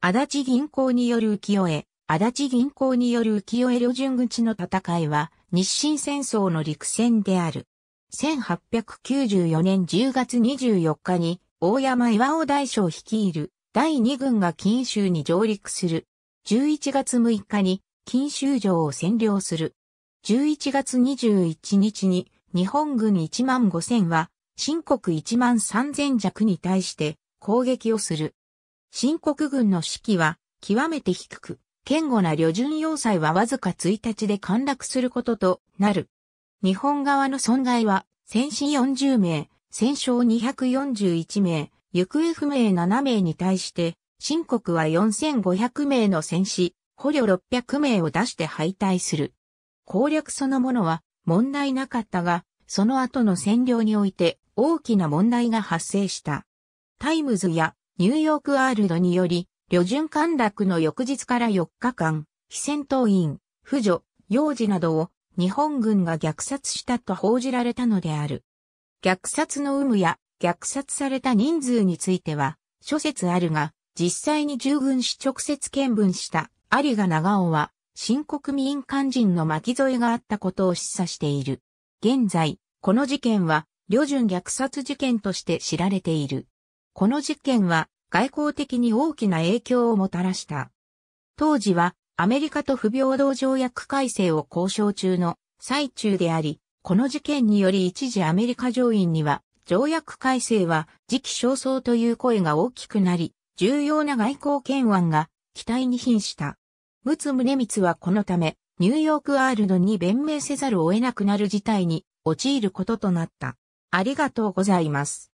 足立銀行による浮世絵、足立銀行による浮世絵旅順口の戦いは、日清戦争の陸戦である。1894年10月24日に、大山岩尾大将率いる第2軍が金州に上陸する。11月6日に金州城を占領する。11月21日に日本軍1万5000は、新国1万3000弱に対して攻撃をする。新国軍の士気は極めて低く、堅固な旅順要塞はわずか1日で陥落することとなる。日本側の損害は、戦死40名、戦勝241名、行方不明7名に対して、新国は4500名の戦死、捕虜600名を出して敗退する。攻略そのものは問題なかったが、その後の占領において大きな問題が発生した。タイムズやニューヨークワールドにより、旅順陥落の翌日から4日間、非戦闘員、婦女、幼児などを日本軍が虐殺したと報じられたのである。虐殺の有無や虐殺された人数については諸説あるが、実際に従軍し直接見分した有賀長尾は、新国民間人の巻き添えがあったことを示唆している。現在、この事件は、旅順虐殺事件として知られている。この事件は外交的に大きな影響をもたらした。当時はアメリカと不平等条約改正を交渉中の最中であり、この事件により一時アメリカ上院には条約改正は時期尚早という声が大きくなり、重要な外交懸案が期待に瀕した。陸奥宗光はこのため、ニューヨークアールドに弁明せざるを得なくなる事態に陥ることとなった。ありがとうございます。